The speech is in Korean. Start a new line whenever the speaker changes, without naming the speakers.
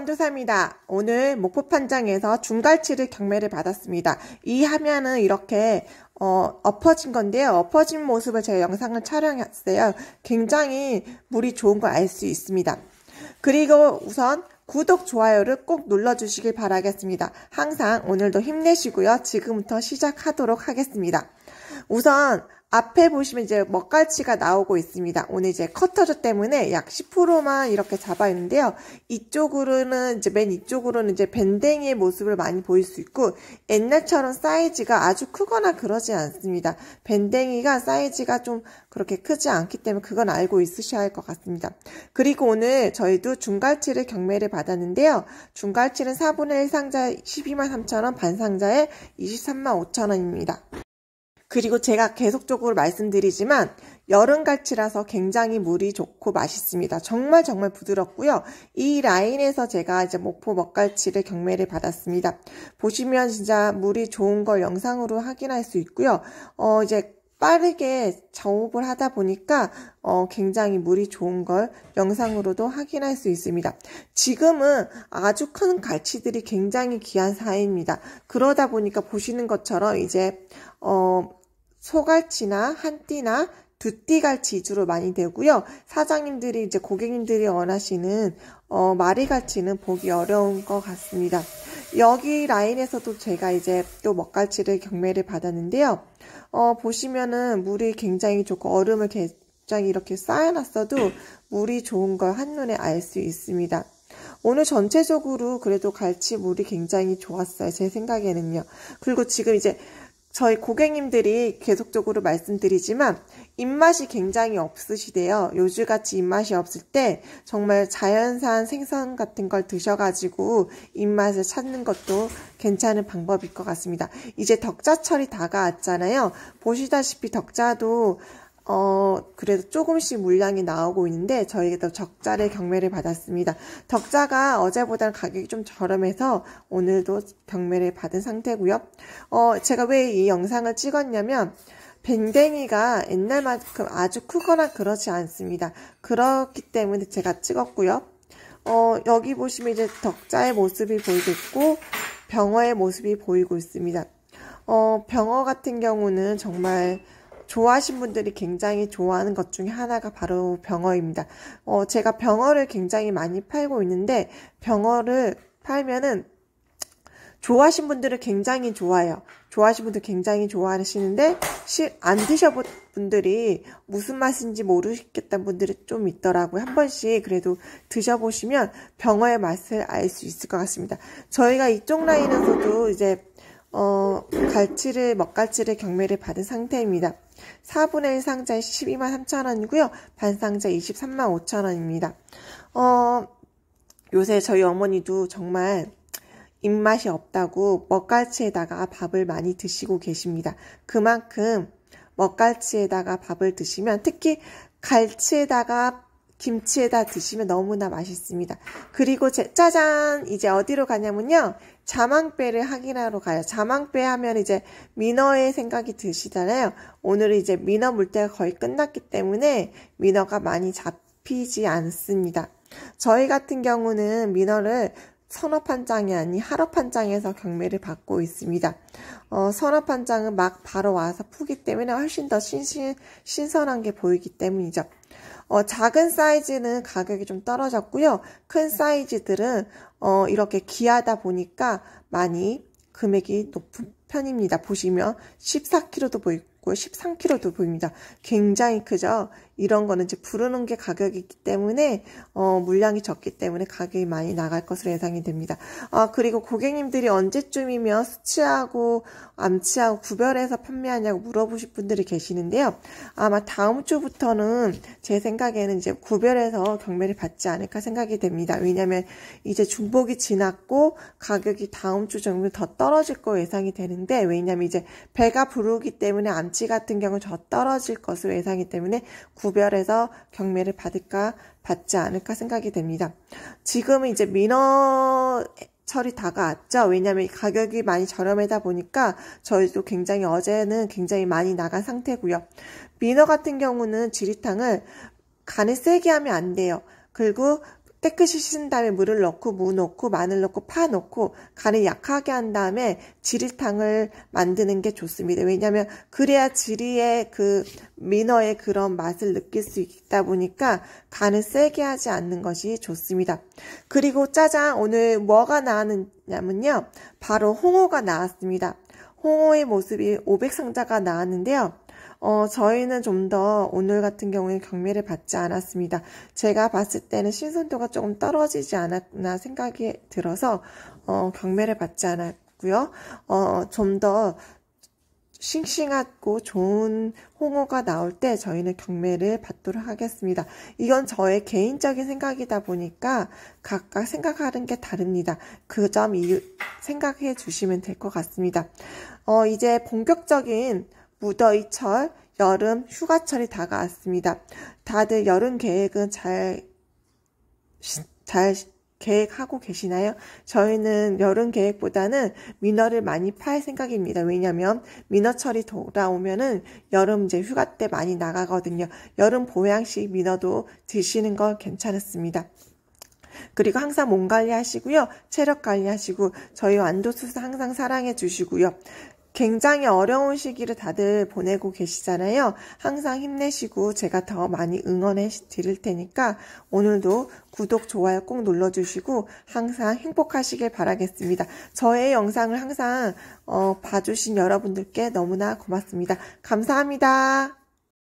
완두사입니다. 오늘 목포판장에서 중갈치를 경매를 받았습니다. 이 화면은 이렇게 어, 엎어진 건데요. 엎어진 모습을 제가 영상을 촬영했어요. 굉장히 물이 좋은 걸 알 수 있습니다. 그리고 우선 구독, 좋아요를 꼭 눌러주시길 바라겠습니다. 항상 오늘도 힘내시고요. 지금부터 시작하도록 하겠습니다. 우선 앞에 보시면 이제 먹갈치가 나오고 있습니다. 오늘 이제 커터저 때문에 약 10%만 이렇게 잡아있는데요. 이쪽으로는 이제 맨 이쪽으로는 이제 밴댕이의 모습을 많이 보일 수 있고 옛날처럼 사이즈가 아주 크거나 그러지 않습니다. 밴댕이가 사이즈가 좀 그렇게 크지 않기 때문에 그건 알고 있으셔야 할 것 같습니다. 그리고 오늘 저희도 중갈치를 경매를 받았는데요. 중갈치는 4분의 1 상자 에 12만 3천원, 반상자에 23만 5천원입니다. 그리고 제가 계속적으로 말씀드리지만 여름갈치라서 굉장히 물이 좋고 맛있습니다. 정말 정말 부드럽고요. 이 라인에서 제가 이제 목포 먹갈치를 경매를 받았습니다. 보시면 진짜 물이 좋은 걸 영상으로 확인할 수 있고요. 어 이제 빠르게 작업을 하다 보니까 어, 굉장히 물이 좋은 걸 영상으로도 확인할 수 있습니다. 지금은 아주 큰 갈치들이 굉장히 귀한 사이입니다. 그러다 보니까 보시는 것처럼 이제 어, 소갈치나 한띠나 두띠갈치 주로 많이 되고요. 사장님들이 이제 고객님들이 원하시는 어, 마리갈치는 보기 어려운 것 같습니다. 여기 라인에서도 제가 이제 또 먹갈치를 경매를 받았는데요. 어, 보시면은 물이 굉장히 좋고 얼음을 굉장히 이렇게 쌓여놨어도 물이 좋은 걸 한눈에 알 수 있습니다. 오늘 전체적으로 그래도 갈치 물이 굉장히 좋았어요. 제 생각에는요. 그리고 지금 이제 저희 고객님들이 계속적으로 말씀드리지만 입맛이 굉장히 없으시대요. 요즘같이 입맛이 없을 때 정말 자연산 생선 같은 걸 드셔가지고 입맛을 찾는 것도 괜찮은 방법일 것 같습니다. 이제 덕자철이 다가왔잖아요. 보시다시피 덕자도 어, 그래도 조금씩 물량이 나오고 있는데 저희도 적자를 경매를 받았습니다. 적자가 어제보다는 가격이 좀 저렴해서 오늘도 경매를 받은 상태고요. 어, 제가 왜 이 영상을 찍었냐면 밴댕이가 옛날만큼 아주 크거나 그렇지 않습니다. 그렇기 때문에 제가 찍었고요. 어, 여기 보시면 이제 덕자의 모습이 보이고 있고 병어의 모습이 보이고 있습니다. 어, 병어 같은 경우는 정말 좋아하신 분들이 굉장히 좋아하는 것 중에 하나가 바로 병어입니다. 어, 제가 병어를 굉장히 많이 팔고 있는데 병어를 팔면은 좋아하신 분들은 굉장히 좋아요. 좋아하시는 분들 굉장히 좋아하시는데 안 드셔본 분들이 무슨 맛인지 모르겠다는 분들이 좀 있더라고요. 한 번씩 그래도 드셔보시면 병어의 맛을 알 수 있을 것 같습니다. 저희가 이쪽 라인에서도 이제 어 갈치를 먹갈치를 경매를 받은 상태입니다. 4분의 1 상자에 12만 3천 원이고요. 반 상자 23만 5천 원입니다. 어, 요새 저희 어머니도 정말 입맛이 없다고 먹갈치에다가 밥을 많이 드시고 계십니다. 그만큼 먹갈치에다가 밥을 드시면 특히 갈치에다가 김치에다 드시면 너무나 맛있습니다. 그리고 제, 짜잔! 이제 어디로 가냐면요. 자망배를 확인하러 가요. 자망배 하면 이제 민어의 생각이 드시잖아요. 오늘은 이제 민어 물때가 거의 끝났기 때문에 민어가 많이 잡히지 않습니다. 저희 같은 경우는 민어를 선업 한 장이 아닌 하업 한 장에서 경매를 받고 있습니다. 어, 선업 한 장은 막 바로 와서 푸기 때문에 훨씬 더 신신, 신선한 게 보이기 때문이죠. 어, 작은 사이즈는 가격이 좀 떨어졌고요. 큰 사이즈들은 어, 이렇게 귀하다 보니까 많이 금액이 높은 편입니다. 보시면 14kg도 보이고 있 13kg 도보입니다 굉장히 크죠. 이런 거는 이제 부르는 게 가격이기 때문에 어, 물량이 적기 때문에 가격이 많이 나갈 것으로 예상이 됩니다. 아, 그리고 고객님들이 언제쯤이면 수치하고 암치하고 구별해서 판매하냐고 물어보실 분들이 계시는데요. 아마 다음 주부터는 제 생각에는 이제 구별해서 경매를 받지 않을까 생각이 됩니다. 왜냐하면 이제 중복이 지났고 가격이 다음 주 정도 더 떨어질 거 예상이 되는데 왜냐하면 이제 배가 부르기 때문에 암 안치 같은 경우 더 떨어질 것으로 예상이 때문에 구별해서 경매를 받을까 받지 않을까 생각이 됩니다. 지금은 이제 민어 철이 다가왔죠. 왜냐하면 가격이 많이 저렴하다 보니까 저희도 굉장히 어제는 굉장히 많이 나간 상태고요. 민어 같은 경우는 지리탕을 간에 세게 하면 안 돼요. 그리고 깨끗이 씻은 다음에 물을 넣고 무 넣고 마늘 넣고 파 넣고 간을 약하게 한 다음에 지리탕을 만드는 게 좋습니다. 왜냐하면 그래야 지리의 그 민어의 그런 맛을 느낄 수 있다 보니까 간을 세게 하지 않는 것이 좋습니다. 그리고 짜잔 오늘 뭐가 나왔냐면요. 바로 홍어가 나왔습니다. 홍어의 모습이 500상자가 나왔는데요. 어, 저희는 좀 더 오늘 같은 경우에 경매를 받지 않았습니다. 제가 봤을 때는 신선도가 조금 떨어지지 않았나 생각이 들어서 어, 경매를 받지 않았고요. 어, 좀 더 싱싱하고 좋은 홍어가 나올 때 저희는 경매를 받도록 하겠습니다. 이건 저의 개인적인 생각이다 보니까 각각 생각하는 게 다릅니다. 그 점 생각해 주시면 될 것 같습니다. 어, 이제 본격적인 무더위철, 여름 휴가철이 다가왔습니다. 다들 여름 계획은 잘, 잘 계획하고 계시나요? 저희는 여름 계획보다는 민어를 많이 팔 생각입니다. 왜냐면 민어철이 돌아오면은 여름 이제 휴가 때 많이 나가거든요. 여름 보양식 민어도 드시는 건 괜찮습니다. 았 그리고 항상 몸 관리하시고요. 체력 관리하시고 저희 완도수사 항상 사랑해 주시고요. 굉장히 어려운 시기를 다들 보내고 계시잖아요. 항상 힘내시고 제가 더 많이 응원해 드릴 테니까 오늘도 구독, 좋아요 꼭 눌러주시고 항상 행복하시길 바라겠습니다. 저의 영상을 항상 어, 봐주신 여러분들께 너무나 고맙습니다. 감사합니다.